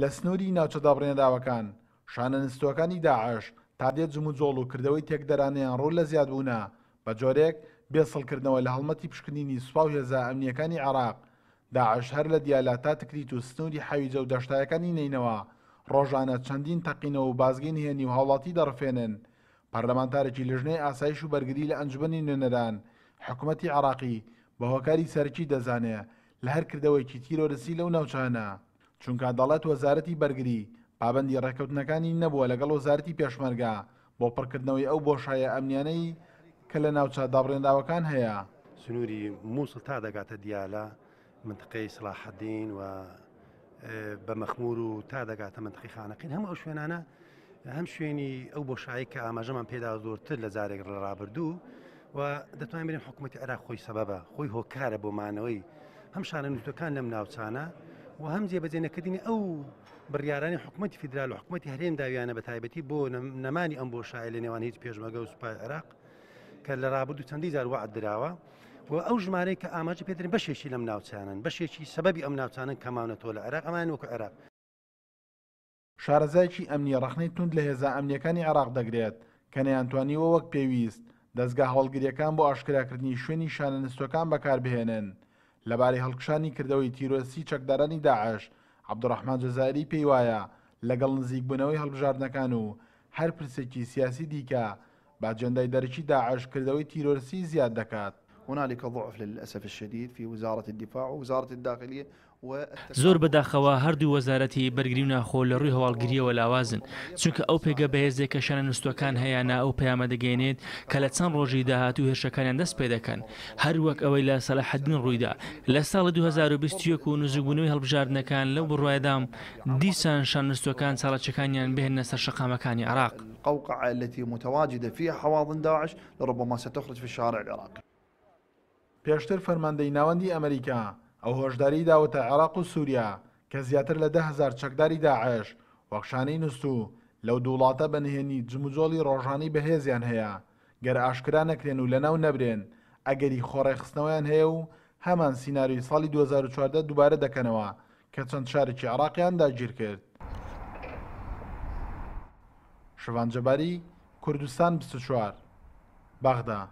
لە سنووری ناوچە دابڕێنەداوەکان شانە نستۆەکانی داعش تا دێت جم و جۆڵ و کردەوەی تێکدەرانیان ڕۆ لە زیادبوونا بە جۆرێک بێسڵکردنەوە لە هەڵمەتی پشکنینی سوپا و هێزا ئەمنیەکانی عراق داعش هەر لە دیالا تا تکریت و سنووری حەویجە و دەشتایەکانی نینەوە ڕۆژانە چەندین تەقینەوە و بازگین هێنی و هاوڵاتی دەڕفێنن پەرلەمانتارێکی لژنەی ئاسایش و بەرگری لە ئەنجبنی نوێنەدان حکوومەتتی عراقی بە هۆکاری سەرکی دەزانێ لە هەر کردەوەیکی تیرۆرسی لەو ناوچانە. چونکە دەڵێت وەزارەتی بەرگری پابندی ڕێکەوتنەکانی نەبووە لەگەڵ وەزارەتی پێشمەرگا بۆ پڕکردنەوەی ئەو بۆشایە ئەمنیانەی کە لە ناوچە دابڕێنداوەکان هەیە سنووری مووسڵ تا دەگاتە دیالە منتقی سلاحدین و بە مەخمور و تا دەگاتە منتقی خانەقین هەم ئەو شوێنانە هەم شوێنی ئەو بۆشایی کە ئاماژەمان پێدا زۆرتر لە جارێک ڕابردوو و دەتوانین بێن حکوومەتتی عراق خۆی سەبە خۆی هۆکارە بۆمانەوەی هەم شانە نوتەکان لەم ناوچانە و هەم جێبەجێنەکردنی ئەو بڕیارانی حکوومەتتی فیدرال و حکوومەتتی هەرێن داویانە بە تایبەتی بۆ نەمانی ئەم بۆ شایە لە نێوان هیچ پێشمەگە و سوپای عراق کە لە ڕابرد و چەندی زار وعد دراوە و ئەو ژمارەی کە ئاماژی پێترین بەشێکی لەم ناوچانن بەشێکی سەبەبی ئەم ناوچانن کەماونەتەوە لە عراق ئەمان وەکو عراق شارەزایکی ئەمنی ڕخنەی تند لە هێزا ئەمنیەکانی عراق دەگرێت کە نەیانتوانیوە وەک پێویست دەستگا هەڵگریەکان بۆ ئاشکراکردنی شوێنی شانە نستەکان بەکاربهێنن. لەبارەی هەڵکشانی کردەوەی تیرۆسی چەکدارانی داعش عبدڕحمان جەزاری پێی وایە لەگەڵ نزیکبوونەوەی هەڵبژاردنەکان و هەر پرسێکی سیاسی دیکە باجێندای دەرکی داعش کردەوەی تیرۆرسی زیاد دەکات هنالك ضعف للأسف الشديد في وزارة الدفاع ووزارة الداخلية زور بدا زۆر بەداخەوە هەردوو وەزارەتی بەرگریونە خۆ لە ڕووی هەواڵگریەوە لاوازن چونکە ئەو پێگە بەهێزێک کە شانە نووسەکان هەیەنا ئەو پەیامە دەگەێنێت کە لە چەند هرشکان داهاتوو پیدا کن هر وک اویلا صلاح الدین روی ده لسال ساڵ 2020 و نزیبوونەوەی لو بروی دام دیسان شن شان نووسەکان چاڵەچەکانیان بهێنە سەر شقامەکانی عراق قوقع التي متواجدة في حواضن داعش لربما ستخرج في الشارع العراقي پێشتر فەرماندەی ناوەندی ئەمریکا ئەو هۆشداری داوەتە عێراق و سووریا کە زیاتر لە 10هزار چەکداری داعش وەخشانەی نووسو لەو دووڵاتە بەنهێنی جموجۆڵی ڕۆژانی بەهێزیان هەیە گەر ئاشکرا نەکرێن و لەناو نەبرێن ئەگەری خۆڕێخستنەوەیان هەیە و هەمان سینناوی ساڵی 2014 دووبارە دەکەنەوە کە چەند شارێکی عراقیان داگیر کرد. شوانجەباری کوردستان 24 باغدا